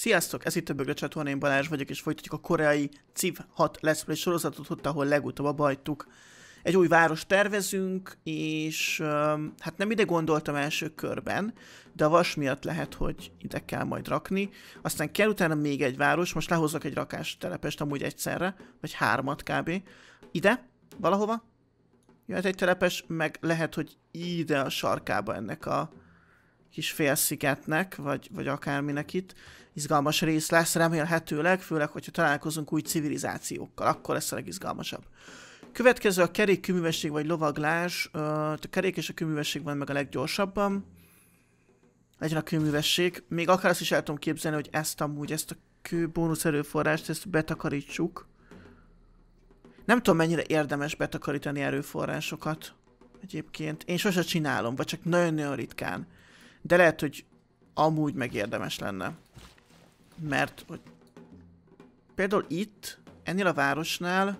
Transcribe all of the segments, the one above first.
Sziasztok, ez itt a Bögre csatorna, én Balázs vagyok, és folytatjuk a koreai Civ 6 Let's Play sorozatot, ott, ahol legutóbb a bajtuk. Egy új város tervezünk, és um, hát nem ide gondoltam első körben, de a vas miatt lehet, hogy ide kell majd rakni. Aztán kell utána még egy város, most lehozok egy rakás telepest amúgy egyszerre, vagy hármat kb. Ide, valahova, jöhet egy telepes, meg lehet, hogy ide a sarkába ennek a kis félszigetnek, vagy, vagy akárminek itt. Izgalmas rész lesz remélhetőleg, főleg, hogyha találkozunk új civilizációkkal, akkor lesz a legizgalmasabb. Következő a kerék, küművesség vagy lovaglás. A kerék és a küművesség van meg a leggyorsabban. Legyen a kőművesség. Még akár azt is el tudom képzelni, hogy ezt amúgy, ezt a kő bónusz erőforrást, ezt betakarítsuk. Nem tudom, mennyire érdemes betakarítani erőforrásokat. Egyébként. Én sose csinálom, vagy csak nagyon-nagyon ritkán. De lehet, hogy amúgy megérdemes lenne. Mert hogy például itt, ennél a városnál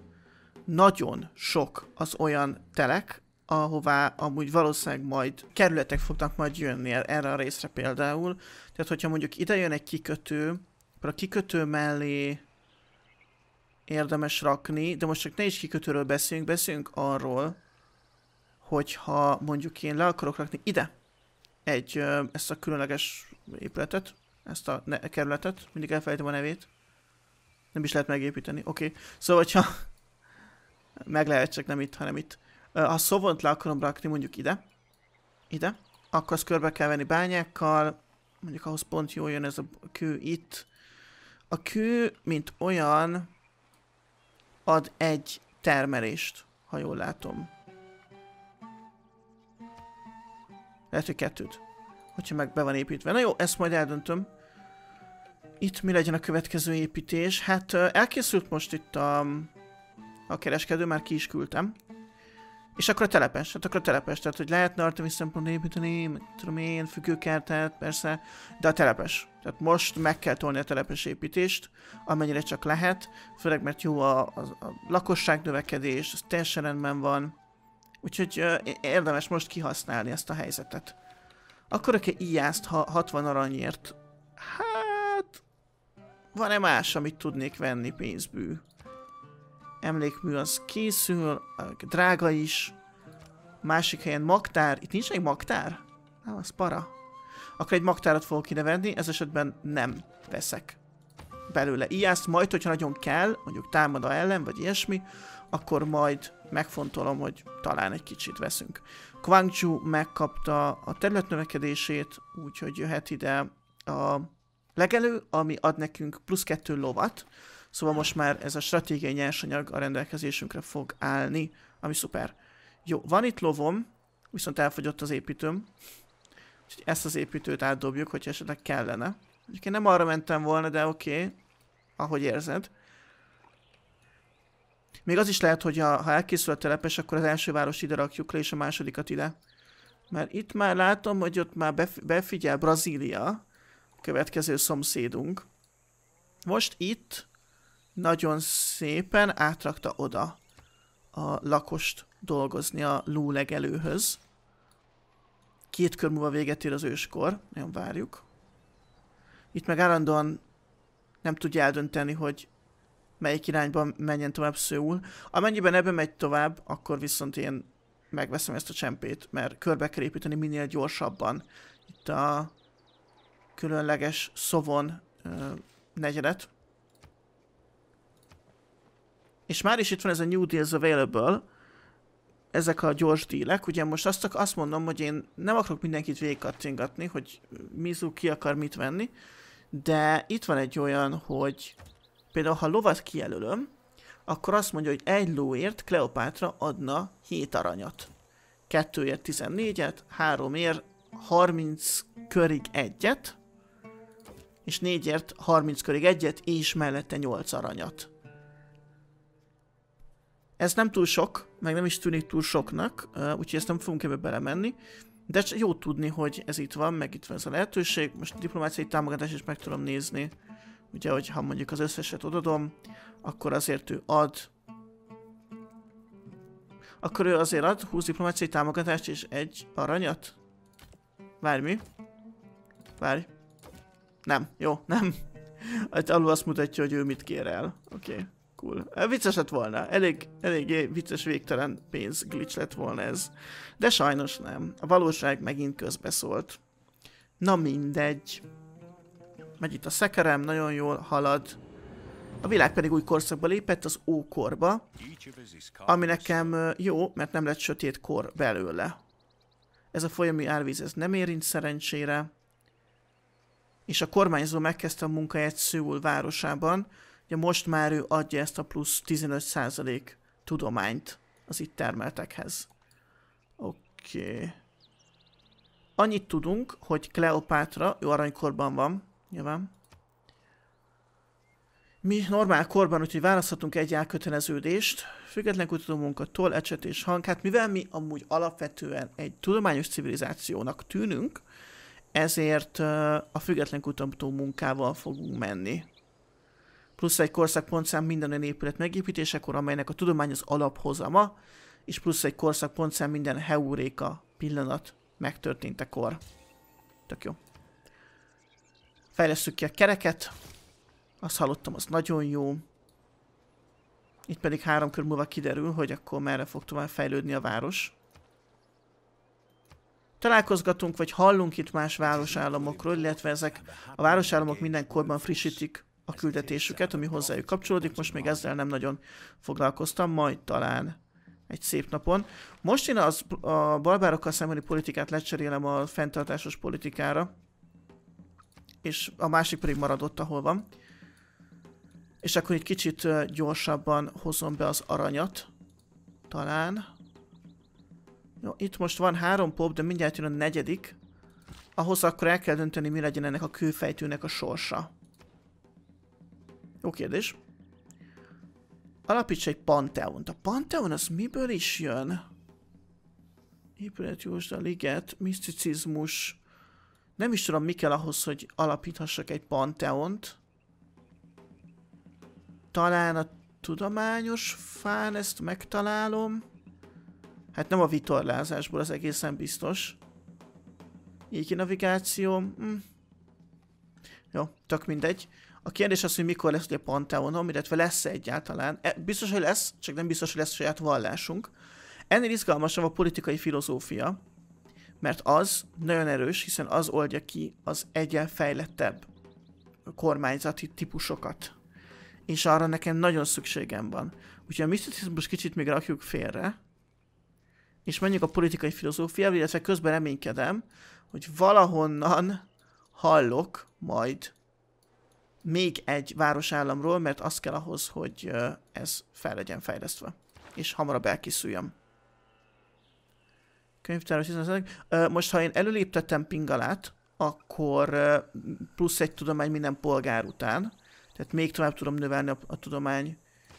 nagyon sok az olyan telek, ahová amúgy valószínűleg majd kerületek fognak majd jönni erre a részre például. Tehát, hogyha mondjuk ide jön egy kikötő, akkor a kikötő mellé érdemes rakni, de most csak ne is kikötőről beszéljünk, beszéljünk arról, hogyha mondjuk én le akarok rakni ide egy, ezt a különleges épületet, ezt a ne- kerületet, mindig elfelejtem a nevét. Nem is lehet megépíteni, oké. Okay. Szóval, hogyha meg lehet, csak nem itt, hanem itt. Ha szovont le akarom rakni mondjuk ide, ide, akkor azt körbe kell venni bányákkal, mondjuk ahhoz pont jó jön ez a kő itt. A kő, mint olyan, ad egy termelést, ha jól látom. Lehet, hogy kettőt. Hogyha meg be van építve. Na jó, ezt majd eldöntöm. Itt mi legyen a következő építés? Hát elkészült most itt a, a kereskedő, már ki is küldtem. És akkor a telepes, hát akkor a telepes, tehát hogy lehetne Artemis szempontból építeni, tudom én, függőkertet, persze, de a telepes. Tehát most meg kell tolni a telepes építést, amennyire csak lehet, főleg mert jó a, a, a lakosság növekedés, az teljesen rendben van. Úgyhogy érdemes most kihasználni ezt a helyzetet. Akkor aki ijászt, ha 60 aranyért? Hát... Van-e más, amit tudnék venni pénzbű? Emlékmű az készül, drága is. Másik helyen magtár. Itt nincs egy magtár? Nem, az para. Akkor egy magtárat fogok ide venni, ez esetben nem veszek belőle ilyeszt, majd, hogyha nagyon kell, mondjuk a ellen, vagy ilyesmi, akkor majd megfontolom, hogy talán egy kicsit veszünk. Kwangju megkapta a növekedését, úgyhogy jöhet ide a legelő, ami ad nekünk plusz kettő lovat, szóval most már ez a stratégiai nyersanyag a rendelkezésünkre fog állni, ami szuper. Jó, van itt lovom, viszont elfogyott az építőm, úgyhogy ezt az építőt átdobjuk, hogyha esetleg kellene. Egyébként nem arra mentem volna, de oké. Okay. Ahogy érzed. Még az is lehet, hogy ha, ha elkészül a telepes, akkor az első város ide rakjuk le, és a másodikat ide. Mert itt már látom, hogy ott már bef befigyel Brazília, a következő szomszédunk. Most itt nagyon szépen átrakta oda a lakost dolgozni a lúlegelőhöz. Két kör múlva véget ér az őskor, nagyon várjuk. Itt meg állandóan nem tudja eldönteni, hogy melyik irányba menjen tovább Szőul. Amennyiben ebben megy tovább, akkor viszont én megveszem ezt a csempét, mert körbe kell építeni minél gyorsabban. Itt a különleges szovon uh, negyedet. És már is itt van ez a New Deals Available, ezek a gyors dílek. Ugye most azt, azt mondom, hogy én nem akarok mindenkit végigkattingatni, hogy Mizu ki akar mit venni, de itt van egy olyan, hogy például ha lovat kijelölöm, akkor azt mondja, hogy egy lóért Kleopátra adna 7 aranyat. Kettőért 14-et, háromért 30 körig egyet, és négyért 30 körig egyet, és mellette 8 aranyat. Ez nem túl sok, meg nem is tűnik túl soknak, úgyhogy ezt nem fogunk ebbe belemenni, de jó tudni, hogy ez itt van, meg itt van ez a lehetőség. Most diplomáciai támogatást is meg tudom nézni. Ugye, hogy ha mondjuk az összeset odadom, akkor azért ő ad. Akkor ő azért ad 20 diplomáciai támogatást és egy aranyat? Várj, mi? Várj. Nem, jó, nem. Hát alul azt mutatja, hogy ő mit kér el. Oké. Okay cool. Vicces lett volna, elég, eléggé vicces végtelen pénz glitch lett volna ez. De sajnos nem, a valóság megint közbeszólt. Na mindegy. Megy itt a szekerem, nagyon jól halad. A világ pedig új korszakba lépett, az ókorba, ami nekem jó, mert nem lett sötét kor belőle. Ez a folyami árvíz ez nem érint szerencsére. És a kormányzó megkezdte a munkáját Szőul városában, Ugye most már ő adja ezt a plusz 15% tudományt az itt termeltekhez. Oké. Okay. Annyit tudunk, hogy Kleopátra, ő aranykorban van, nyilván. Mi normál korban, úgyhogy választhatunk egy elköteleződést, független toll, ecset és hang. Hát mivel mi amúgy alapvetően egy tudományos civilizációnak tűnünk, ezért a független kutató munkával fogunk menni plusz egy korszakpontszám minden olyan épület megépítésekor, amelynek a tudomány az alaphozama, és plusz egy korszakpontszám minden heuréka pillanat megtörténtekor. Tök jó. Fejlesztük ki a kereket. Azt hallottam, az nagyon jó. Itt pedig három kör múlva kiderül, hogy akkor merre fog tovább fejlődni a város. Találkozgatunk, vagy hallunk itt más városállamokról, illetve ezek a városállamok mindenkorban frissítik a küldetésüket, ami hozzájuk kapcsolódik. Most még ezzel nem nagyon foglalkoztam, majd talán egy szép napon. Most én az, a barbárokkal szembeni politikát lecserélem a fenntartásos politikára, és a másik pedig maradott, ahol van. És akkor egy kicsit gyorsabban hozom be az aranyat, talán. Jó, itt most van három pop, de mindjárt jön a negyedik. Ahhoz akkor el kell dönteni, mi legyen ennek a kőfejtőnek a sorsa. Jó kérdés. Alapíts egy panteont. A panteon az miből is jön? Épületjósda, liget, miszticizmus. Nem is tudom, mi kell ahhoz, hogy alapíthassak egy panteont. Talán a tudományos fán ezt megtalálom. Hát nem a vitorlázásból, az egészen biztos. Jégi navigáció. Hm. Jó, tök mindegy. A kérdés az, hogy mikor lesz ugye Pantheonom, illetve lesz -e egyáltalán. Biztos, hogy lesz, csak nem biztos, hogy lesz saját vallásunk. Ennél izgalmasabb a politikai filozófia, mert az nagyon erős, hiszen az oldja ki az egyen fejlettebb kormányzati típusokat. És arra nekem nagyon szükségem van. Úgyhogy a miszticizmus kicsit még rakjuk félre, és menjünk a politikai filozófia, illetve közben reménykedem, hogy valahonnan hallok majd még egy városállamról, mert az kell ahhoz, hogy ez fel legyen fejlesztve, és hamarabb elkészüljön. Könyvtáros hiszen Most, ha én előléptettem Pingalát, akkor plusz egy tudomány minden polgár után, tehát még tovább tudom növelni a, a tudomány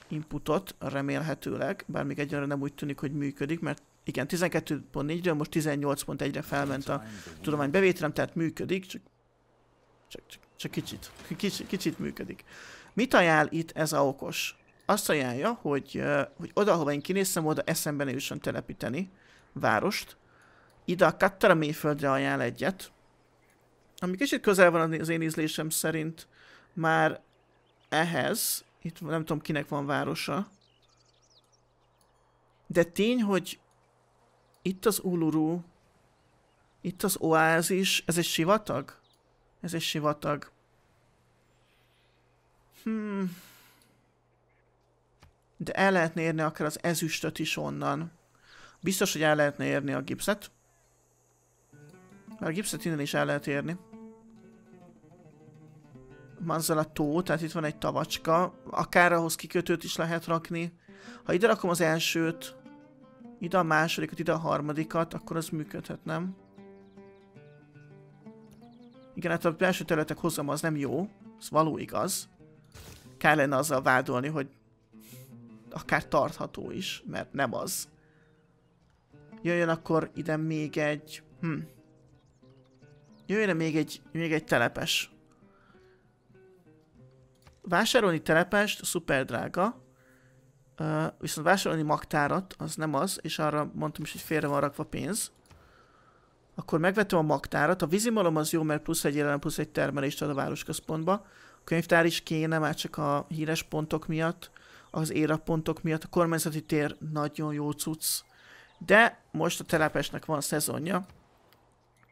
inputot, remélhetőleg, bár még egyre nem úgy tűnik, hogy működik, mert igen, 12.4-ről most 18.1-re felment a tudomány bevételem, tehát működik, csak, csak, csak csak kicsit. Kicsit, kicsit működik. Mit ajánl itt ez a okos? Azt ajánlja, hogy, hogy oda, ahova én kinéztem, oda eszembe ne jusson telepíteni várost. Ide a Kattara mélyföldre ajánl egyet. Ami kicsit közel van az én ízlésem szerint már ehhez. Itt nem tudom kinek van városa. De tény, hogy itt az Uluru, itt az oázis, ez egy sivatag? Ez egy sivatag. Hmm. De el lehetne érni akár az ezüstöt is onnan. Biztos, hogy el lehetne érni a gipszet. Mert a gipszet innen is el lehet érni. Manzal a tó, tehát itt van egy tavacska. Akár ahhoz kikötőt is lehet rakni. Ha ide rakom az elsőt, ide a másodikat, ide a harmadikat, akkor az működhet, nem? Igen, hát a belső területek hozam az nem jó, ez való igaz. Kár lenne azzal vádolni, hogy akár tartható is, mert nem az. Jöjjön akkor ide még egy... Hm. Jöjjön még egy, még egy telepes. Vásárolni telepest szuper drága. Uh, viszont vásárolni magtárat, az nem az, és arra mondtam is, hogy félre van rakva pénz akkor megvettem a magtárat, a vizimalom az jó, mert plusz egy jelen, plusz egy termelést ad a városközpontba, a könyvtár is kéne, már csak a híres pontok miatt, az éra pontok miatt, a kormányzati tér nagyon jó cucc, de most a telepesnek van szezonja,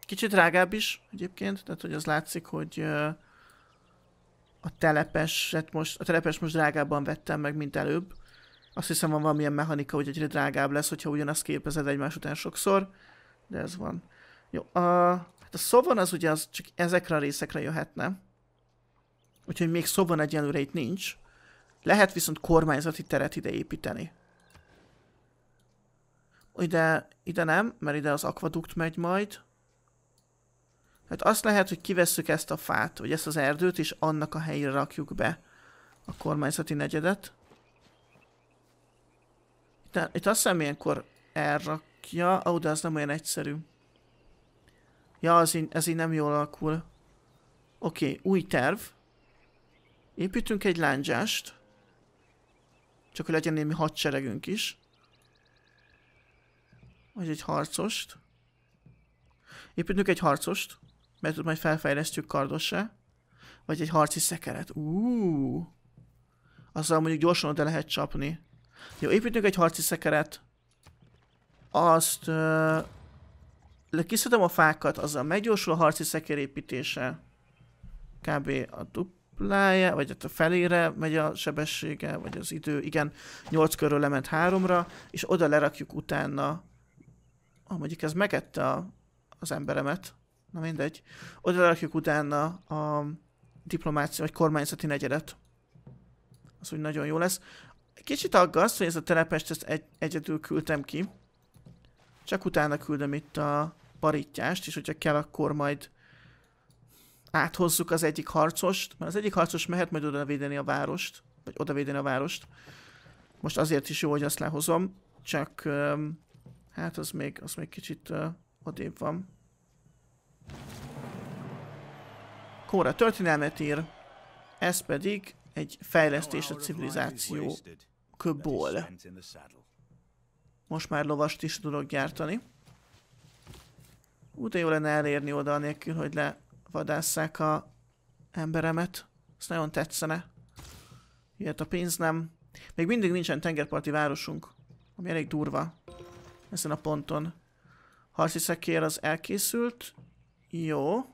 kicsit drágább is egyébként, tehát hogy az látszik, hogy a telepeset most, a telepes most drágábban vettem meg, mint előbb. Azt hiszem van valamilyen mechanika, hogy egyre drágább lesz, hogyha ugyanazt képezed egymás után sokszor, de ez van. Jó, a, hát a szovon az ugye az csak ezekre a részekre jöhetne. Úgyhogy még szovon egyelőre itt nincs. Lehet viszont kormányzati teret ide építeni. Ide, ide nem, mert ide az akvadukt megy majd. Hát azt lehet, hogy kivesszük ezt a fát, vagy ezt az erdőt, és annak a helyre rakjuk be a kormányzati negyedet. Itt, itt azt hiszem ilyenkor elrakja, ó, oh, de az nem olyan egyszerű. Ja, az így, ez így nem jól alakul. Oké, okay, új terv. Építünk egy lángyást. Csak hogy legyen némi hadseregünk is. Vagy egy harcost. Építünk egy harcost. Mert majd felfejlesztjük kardosra. Vagy egy harci szekeret. Uuuuh. Azzal mondjuk gyorsan oda lehet csapni. Jó, építünk egy harci szekeret. Azt... Uh kiszedem a fákat, azzal meggyorsul a harci szekérépítése. Kb. a duplája, vagy a felére megy a sebessége, vagy az idő. Igen, 8 körül lement 3-ra, és oda lerakjuk utána. Ah, mondjuk ez megette a, az emberemet. Na mindegy. Oda lerakjuk utána a diplomáció, vagy kormányzati negyedet. Az úgy nagyon jó lesz. Kicsit aggaszt, hogy ez a telepest ezt egy, egyedül küldtem ki csak utána küldöm itt a barítjást, és hogyha kell, akkor majd áthozzuk az egyik harcost, mert az egyik harcos mehet majd oda védeni a várost, vagy oda védeni a várost. Most azért is jó, hogy azt lehozom, csak um, hát az még, az még kicsit uh, odébb van. Kóra történelmet ír, ez pedig egy fejlesztés a civilizáció köbból. Most már lovast is tudok gyártani. Úgy jó lenne elérni oda, anélkül, hogy levadásszák a emberemet. Ezt nagyon tetszene. Ilyet a pénz, nem? Még mindig nincsen tengerparti városunk, ami elég durva ezen a ponton. Harci szekér az elkészült. Jó.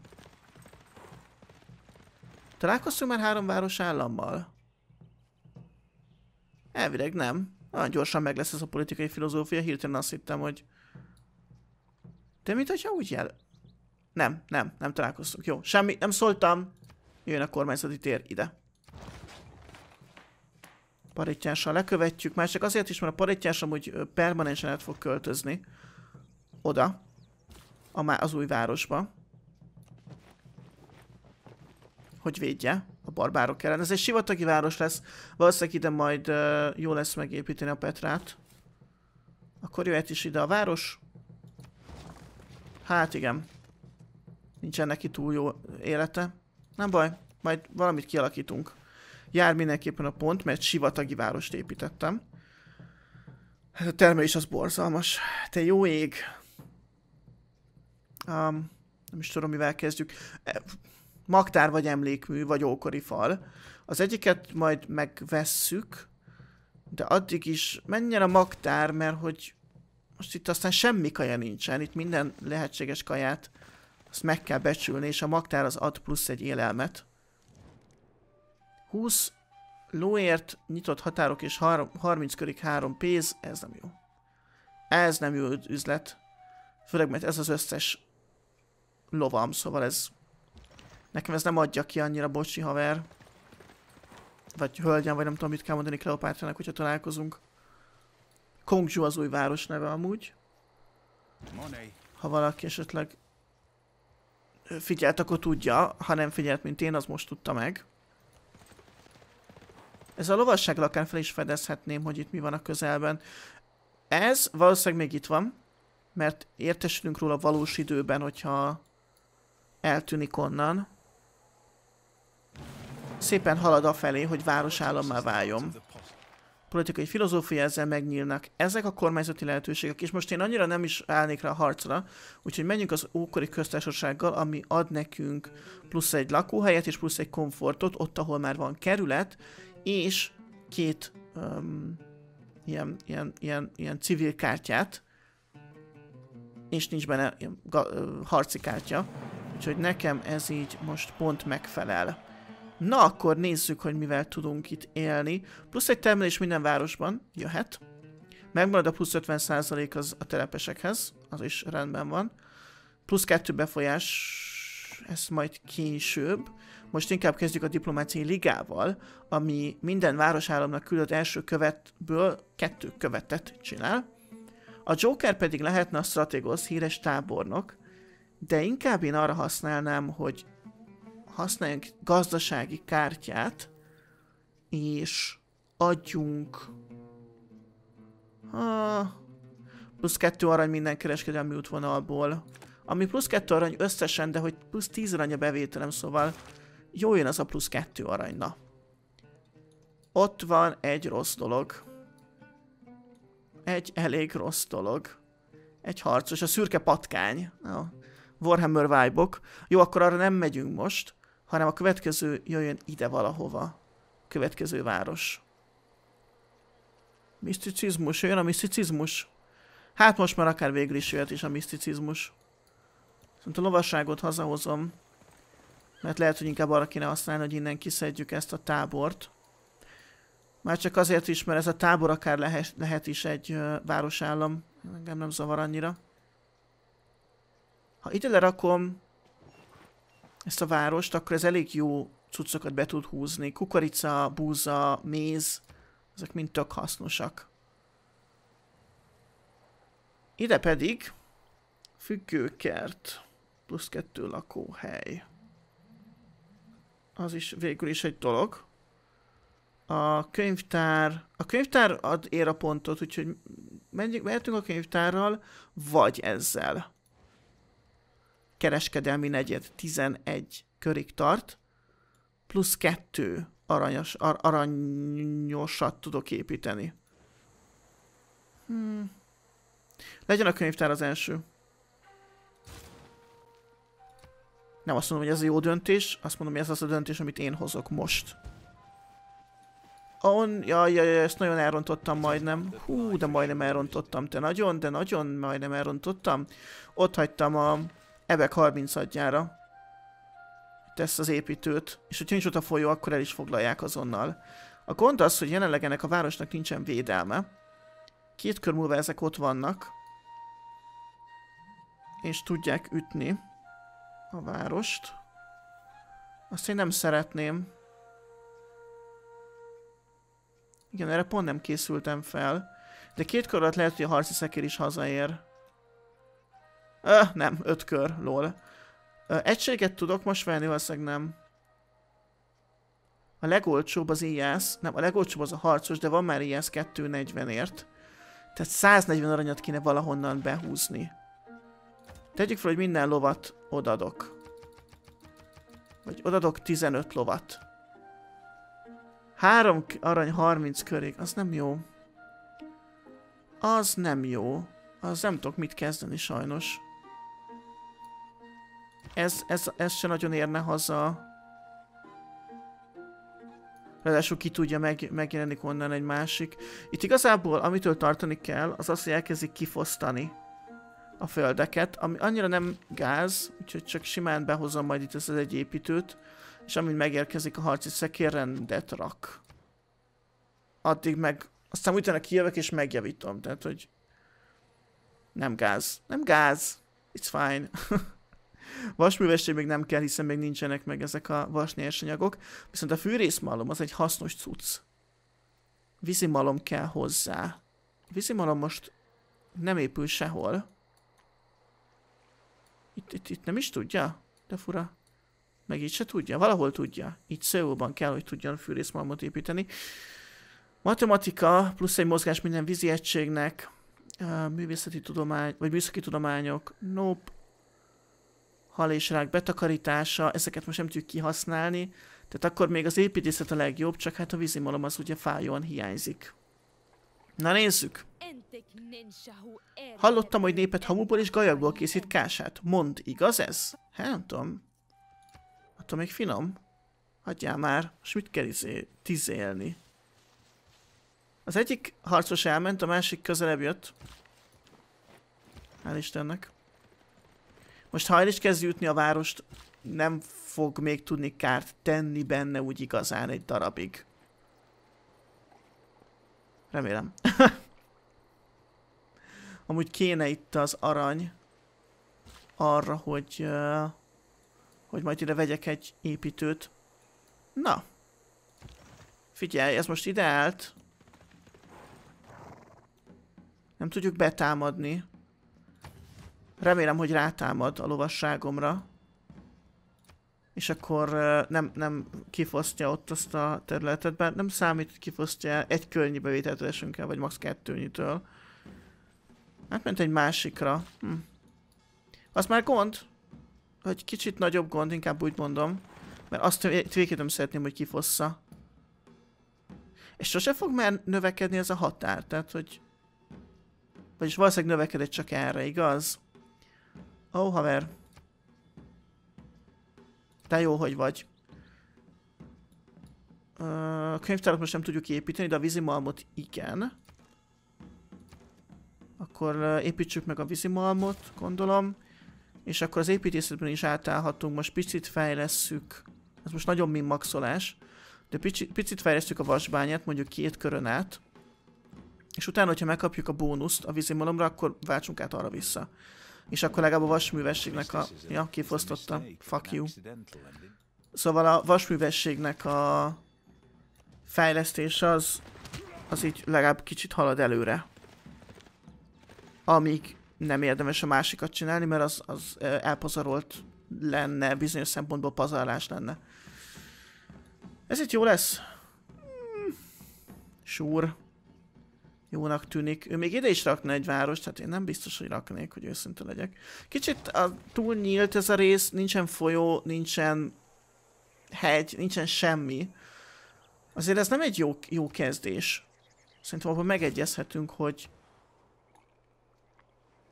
Találkoztunk már három város állammal? Elvileg nem. Nagyon gyorsan meg lesz ez a politikai filozófia, hirtelen azt hittem, hogy de mit, hogyha úgy jel... Nem, nem, nem találkoztunk. Jó, semmi, nem szóltam. Jön a kormányzati tér ide. Parittyással lekövetjük, már csak azért is, mert a parittyás amúgy permanensen el fog költözni. Oda. A, az új városba. Hogy védje barbárok ellen. Ez egy sivatagi város lesz, valószínűleg ide majd uh, jó lesz megépíteni a Petrát. Akkor jöhet is ide a város. Hát igen. Nincsen neki túl jó élete. Nem baj, majd valamit kialakítunk. Jár mindenképpen a pont, mert sivatagi várost építettem. Hát a termelés az borzalmas. Te hát jó ég. Um, nem is tudom, mivel kezdjük. E, magtár vagy emlékmű, vagy ókori fal. Az egyiket majd megvesszük, de addig is menjen a magtár, mert hogy most itt aztán semmi kaja nincsen, itt minden lehetséges kaját azt meg kell becsülni, és a magtár az ad plusz egy élelmet. 20 lóért nyitott határok és 30 körig 3 pénz, ez nem jó. Ez nem jó üzlet. Főleg, mert ez az összes lovam, szóval ez Nekem ez nem adja ki annyira, bocsi haver. Vagy hölgyem, vagy nem tudom mit kell mondani Kleopátrának, hogyha találkozunk. Kongzsú az új város neve amúgy. Ha valaki esetleg figyelt, akkor tudja. Ha nem figyelt, mint én, az most tudta meg. Ez a lovasság lakán fel is fedezhetném, hogy itt mi van a közelben. Ez valószínűleg még itt van, mert értesülünk róla valós időben, hogyha eltűnik onnan. Szépen halad afelé, hogy városállammá váljon. Politikai filozófia ezzel megnyílnak. Ezek a kormányzati lehetőségek, és most én annyira nem is állnék rá a harcra, úgyhogy menjünk az ókori köztársasággal, ami ad nekünk plusz egy lakóhelyet és plusz egy komfortot, ott, ahol már van kerület, és két um, ilyen, ilyen, ilyen, ilyen civil kártyát, és nincs benne ilyen, ga, harci kártya. Úgyhogy nekem ez így most pont megfelel. Na akkor nézzük, hogy mivel tudunk itt élni. Plusz egy termelés minden városban jöhet. Megmarad a plusz 50% az a telepesekhez, az is rendben van. Plusz kettő befolyás, ez majd később. Most inkább kezdjük a diplomáciai ligával, ami minden városállamnak küldött első követből kettő követet csinál. A Joker pedig lehetne a stratégosz híres tábornok, de inkább én arra használnám, hogy használjunk gazdasági kártyát, és adjunk ha, plusz kettő arany minden kereskedelmi útvonalból. Ami plusz kettő arany összesen, de hogy plusz tíz arany a bevételem, szóval jó jön az a plusz kettő aranyna. Ott van egy rossz dolog. Egy elég rossz dolog. Egy harcos, a szürke patkány. a Warhammer vibe -ok. Jó, akkor arra nem megyünk most hanem a következő jöjjön ide valahova. Következő város. Miszticizmus, jön a miszticizmus. Hát most már akár végül is jöhet is a miszticizmus. Szóval a lovasságot hazahozom. Mert lehet, hogy inkább arra kéne használni, hogy innen kiszedjük ezt a tábort. Már csak azért is, mert ez a tábor akár lehet, lehet is egy ö, városállam. Engem nem zavar annyira. Ha ide lerakom ezt a várost, akkor ez elég jó cuccokat be tud húzni. Kukorica, búza, méz, ezek mind tök hasznosak. Ide pedig függőkert, plusz kettő lakóhely. Az is végül is egy dolog. A könyvtár, a könyvtár ad ér a pontot, úgyhogy menjünk, mehetünk a könyvtárral, vagy ezzel kereskedelmi negyed 11 körig tart, plusz kettő aranyos, ar- aranyosat tudok építeni. Hmm. Legyen a könyvtár az első. Nem azt mondom, hogy ez a jó döntés, azt mondom, hogy ez az a döntés, amit én hozok most. On, jaj, jaj, jaj, ezt nagyon elrontottam majdnem. Hú, de majdnem elrontottam, te nagyon, de nagyon majdnem elrontottam. Ott hagytam a Ebek 30 adjára Tesz az építőt, és hogyha nincs ott a folyó, akkor el is foglalják azonnal. A gond az, hogy jelenleg ennek a városnak nincsen védelme. Két kör múlva ezek ott vannak. És tudják ütni a várost. Azt én nem szeretném. Igen, erre pont nem készültem fel. De két kör alatt lehet, hogy a harci szekér is hazaér. Ö, nem, öt kör, lol. Ö, egységet tudok most venni, valószínűleg nem. A legolcsóbb az IASZ, nem, a legolcsóbb az a harcos, de van már IASZ 240-ért. Tehát 140 aranyat kéne valahonnan behúzni. Tegyük fel, hogy minden lovat odadok. Vagy odadok 15 lovat. 3 arany 30 körig, az nem jó. Az nem jó. Az nem tudok mit kezdeni sajnos ez, ez, ez se nagyon érne haza. Ráadásul ki tudja, meg, megjelenik onnan egy másik. Itt igazából, amitől tartani kell, az az, hogy elkezdik kifosztani a földeket, ami annyira nem gáz, úgyhogy csak simán behozom majd itt ezt az egy építőt, és amint megérkezik a harci szekér, rendet rak. Addig meg, aztán utána kijövök és megjavítom, tehát hogy nem gáz. Nem gáz. It's fine. Vasművesség még nem kell, hiszen még nincsenek meg ezek a vasnyersanyagok, viszont a fűrészmalom az egy hasznos cucc. Vízimalom kell hozzá. A vízimalom most nem épül sehol. Itt, itt, itt nem is tudja? De fura. Meg itt se tudja. Valahol tudja. Itt Szeuban kell, hogy tudjon fűrészmalmot építeni. Matematika plusz egy mozgás minden vízi egységnek. Művészeti tudomány, vagy műszaki tudományok. Nope hal és rák betakarítása, ezeket most nem tudjuk kihasználni, tehát akkor még az építészet a legjobb, csak hát a vízimolom az ugye fájóan hiányzik. Na nézzük! Hallottam, hogy népet hamuból és gajakból készít kását. Mond, igaz ez? Hát nem tudom. Attól még finom. Hagyjál már, és mit kell izé, tizélni? Az egyik harcos elment, a másik közelebb jött. Hál' Istennek. Most ha el is kezd jutni a várost, nem fog még tudni kárt tenni benne úgy igazán egy darabig. Remélem. Amúgy kéne itt az arany arra, hogy, uh, hogy majd ide vegyek egy építőt. Na. Figyelj, ez most ide állt. Nem tudjuk betámadni. Remélem, hogy rátámad a lovasságomra. És akkor nem, nem kifosztja ott azt a területet, bár nem számít, hogy kifosztja egy környi bevételtől vagy max. kettőnyitől. Hát ment egy másikra. Hm. Az már gond, hogy kicsit nagyobb gond, inkább úgy mondom. Mert azt végképpen szeretném, hogy kifossza. És sose fog már növekedni ez a határ, tehát hogy... Vagyis valószínűleg növekedett csak erre, igaz? Ó, oh, haver. Te jó, hogy vagy. A könyvtárat most nem tudjuk építeni, de a vízimalmot igen. Akkor építsük meg a vízimalmot, gondolom. És akkor az építészetben is átállhatunk, most picit fejlesszük. Ez most nagyon min maxolás. De picit, picit fejlesztjük a vasbányát, mondjuk két körön át. És utána, hogyha megkapjuk a bónuszt a vízimalomra, akkor váltsunk át arra vissza. És akkor legalább a vasművességnek a... Ja, kifosztottam. Fuck you. Szóval a vasművességnek a fejlesztése az, az így legalább kicsit halad előre. Amíg nem érdemes a másikat csinálni, mert az, az elpazarolt lenne, bizonyos szempontból pazarlás lenne. Ez itt jó lesz. Hmm. Sure jónak tűnik. Ő még ide is rakna egy várost, tehát én nem biztos, hogy raknék, hogy őszinte legyek. Kicsit a, túl nyílt ez a rész, nincsen folyó, nincsen hegy, nincsen semmi. Azért ez nem egy jó, jó kezdés. Szerintem abban megegyezhetünk, hogy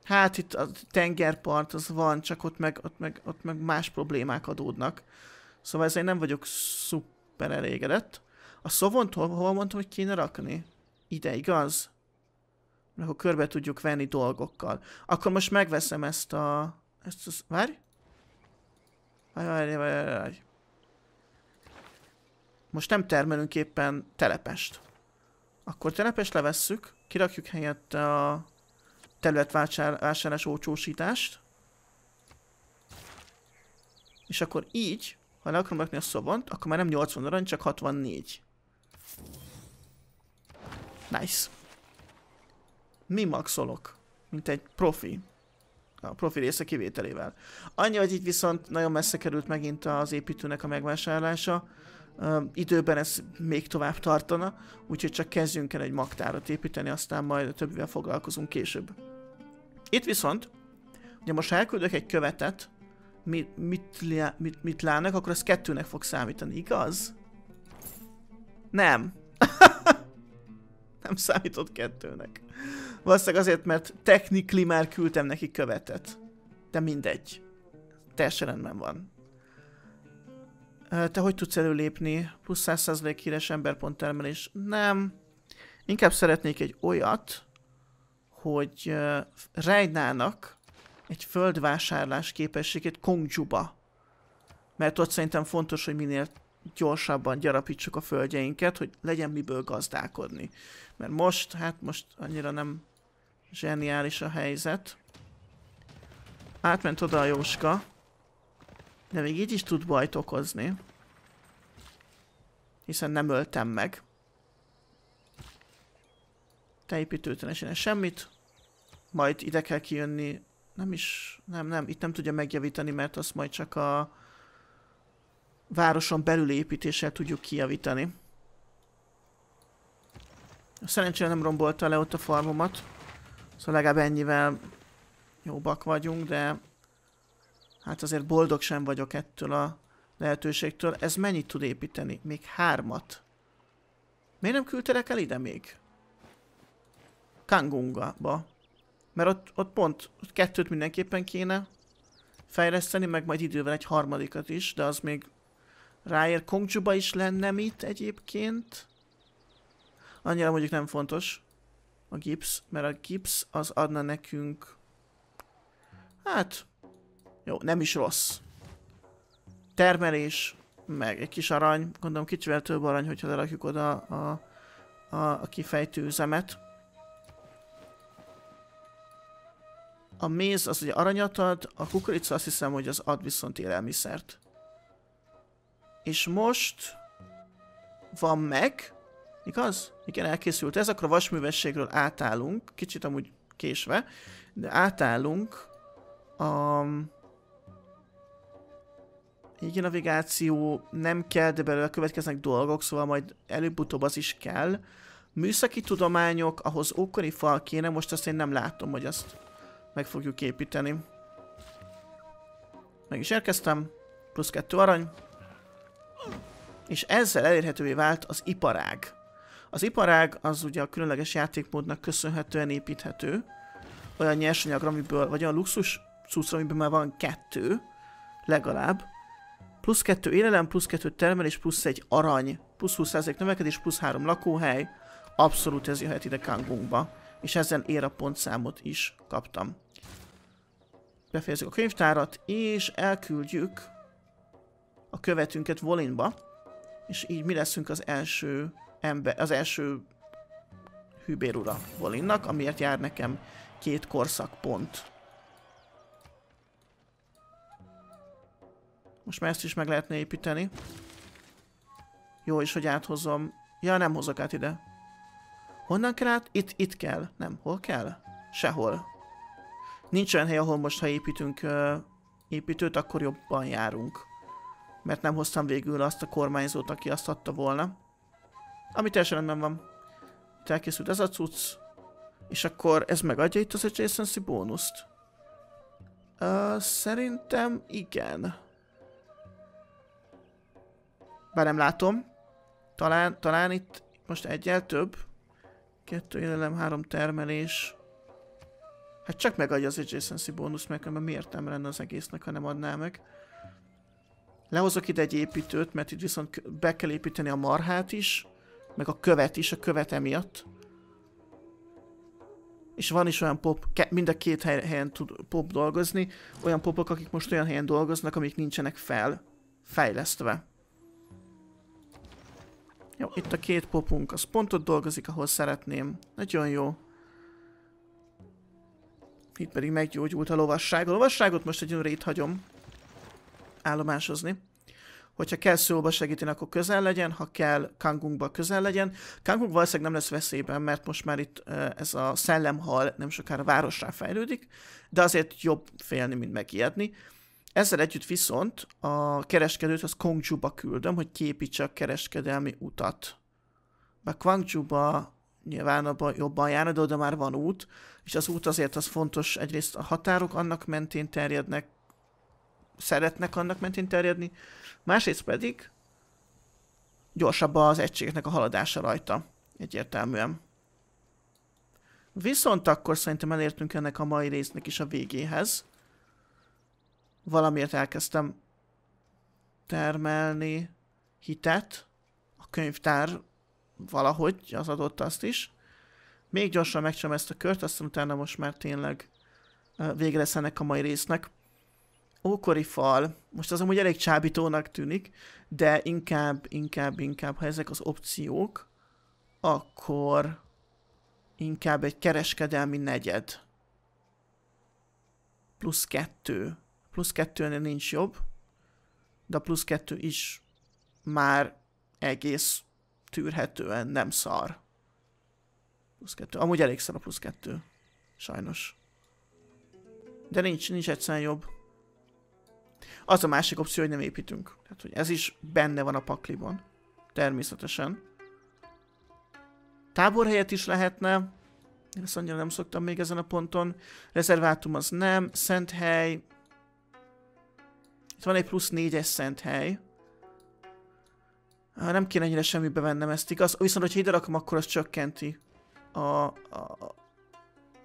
hát itt a tengerpart az van, csak ott meg, ott meg, ott meg más problémák adódnak. Szóval ezért nem vagyok szuper elégedett. A szovontól hol mondtam, hogy kéne rakni? Ide, igaz? akkor körbe tudjuk venni dolgokkal. Akkor most megveszem ezt a... Ezt az... Várj! Várj, várj, várj, várj. Most nem termelünk éppen telepest. Akkor telepest levesszük, kirakjuk helyette a területvásárlás ócsósítást. És akkor így, ha le akarom rakni a szobont, akkor már nem 80 arany, csak 64. Nice mi maxolok, mint egy profi. A profi része kivételével. Annyi, hogy itt viszont nagyon messze került megint az építőnek a megvásárlása. Uh, időben ez még tovább tartana, úgyhogy csak kezdjünk el egy magtárat építeni, aztán majd a többivel foglalkozunk később. Itt viszont, ugye most ha elküldök egy követet, mit, mit, mit, mit lának, akkor az kettőnek fog számítani, igaz? Nem. Nem számított kettőnek. Valószínűleg azért, mert technikli már küldtem neki követet. De mindegy. Teljesen rendben van. Te hogy tudsz előlépni? Plusz 100% híres emberpont termelés. Nem. Inkább szeretnék egy olyat, hogy uh, Rejnának egy földvásárlás képességét Kongjuba. Mert ott szerintem fontos, hogy minél gyorsabban gyarapítsuk a földjeinket, hogy legyen miből gazdálkodni. Mert most, hát most annyira nem Zseniális a helyzet. Átment oda a Jóska. De még így is tud bajt okozni. Hiszen nem öltem meg. Te építőtől ne semmit. Majd ide kell kijönni. Nem is... Nem, nem. Itt nem tudja megjavítani, mert azt majd csak a városon belül építéssel tudjuk kijavítani. Szerencsére nem rombolta le ott a farmomat. Szóval legalább ennyivel jobbak vagyunk, de hát azért boldog sem vagyok ettől a lehetőségtől. Ez mennyit tud építeni? Még hármat. Miért nem küldtelek el ide még? Kangunga-ba, Mert ott, ott pont ott kettőt mindenképpen kéne fejleszteni, meg majd idővel egy harmadikat is, de az még ráér. Kongcsuba is lenne itt egyébként. Annyira mondjuk nem fontos a gipsz, mert a gipsz az adna nekünk... Hát... Jó, nem is rossz. Termelés, meg egy kis arany, gondolom kicsivel több arany, hogyha lerakjuk oda a, a, a kifejtő üzemet. A méz az ugye aranyat ad, a kukorica azt hiszem, hogy az ad viszont élelmiszert. És most van meg Igaz? Igen, elkészült ez, akkor a vasművességről átállunk, kicsit amúgy késve, de átállunk a... Így navigáció nem kell, de belőle következnek dolgok, szóval majd előbb-utóbb az is kell. Műszaki tudományok, ahhoz ókori fal kéne, most azt én nem látom, hogy azt meg fogjuk építeni. Meg is érkeztem, plusz kettő arany. És ezzel elérhetővé vált az iparág. Az iparág az ugye a különleges játékmódnak köszönhetően építhető. Olyan nyersanyagra, amiből, vagy olyan luxus cuccra, amiből már van kettő, legalább. Plusz kettő élelem, plusz kettő termelés, plusz egy arany, plusz 20% növekedés, plusz három lakóhely. Abszolút ez jöhet ide Kangungba. És ezen ér a pontszámot is kaptam. Befejezzük a könyvtárat, és elküldjük a követünket Volinba. És így mi leszünk az első ember, az első hűbér ura Volinnak, amiért jár nekem két korszak pont. Most már ezt is meg lehetne építeni. Jó is, hogy áthozom. Ja, nem hozok át ide. Honnan kell át? Itt, itt kell. Nem, hol kell? Sehol. Nincs olyan hely, ahol most, ha építünk uh, építőt, akkor jobban járunk. Mert nem hoztam végül azt a kormányzót, aki azt adta volna. Ami teljesen rendben van. Itt elkészült ez a cucc. És akkor ez megadja itt az adjacency bónuszt. Uh, szerintem igen. Bár nem látom. Talán, talán itt most egyel több. Kettő élelem, három termelés. Hát csak megadja az adjacency bónuszt, mert különben miért nem lenne az egésznek, ha nem adná meg. Lehozok ide egy építőt, mert itt viszont be kell építeni a marhát is meg a követ is, a követ emiatt. És van is olyan pop, mind a két helyen tud pop dolgozni, olyan popok, akik most olyan helyen dolgoznak, amik nincsenek fel, fejlesztve. Jó, itt a két popunk, az pont ott dolgozik, ahol szeretném. Nagyon jó. Itt pedig meggyógyult a lovasság. A lovasságot most egy raid hagyom állomásozni hogyha kell szóba segíteni, akkor közel legyen, ha kell Kangungba közel legyen. Kangung valószínűleg nem lesz veszélyben, mert most már itt ez a szellemhal nem sokára városra fejlődik, de azért jobb félni, mint megijedni. Ezzel együtt viszont a kereskedőt az Kongjuba küldöm, hogy képítse a kereskedelmi utat. Bár Kwangjuba nyilván abban jobban jár, de oda már van út, és az út azért az fontos, egyrészt a határok annak mentén terjednek szeretnek annak mentén terjedni, másrészt pedig gyorsabb az egységeknek a haladása rajta, egyértelműen. Viszont akkor szerintem elértünk ennek a mai résznek is a végéhez. Valamiért elkezdtem termelni hitet, a könyvtár valahogy az adott azt is. Még gyorsan megcsinálom ezt a kört, aztán utána most már tényleg végre lesz ennek a mai résznek ókori fal, most az amúgy elég csábítónak tűnik, de inkább, inkább, inkább, ha ezek az opciók, akkor inkább egy kereskedelmi negyed. Plusz kettő. Plusz kettőnél nincs jobb, de a plusz kettő is már egész tűrhetően nem szar. Plusz kettő. Amúgy elég szar a plusz kettő. Sajnos. De nincs, nincs egyszerűen jobb. Az a másik opció, hogy nem építünk. Tehát, hogy ez is benne van a pakliban. Természetesen. Táborhelyet is lehetne. Én ezt annyira nem szoktam még ezen a ponton. Rezervátum az nem. Szent hely. Itt van egy plusz négyes szent hely. Nem kéne ennyire semmibe vennem ezt, igaz? Viszont, hogyha ide rakom, akkor az csökkenti a, a, a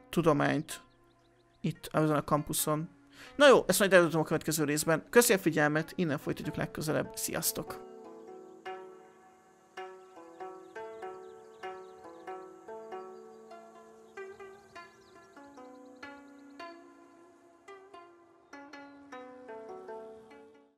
tudományt itt azon a kampuszon. Na jó, ezt majd elmutatom a következő részben. Köszi a figyelmet, innen folytatjuk legközelebb. Sziasztok!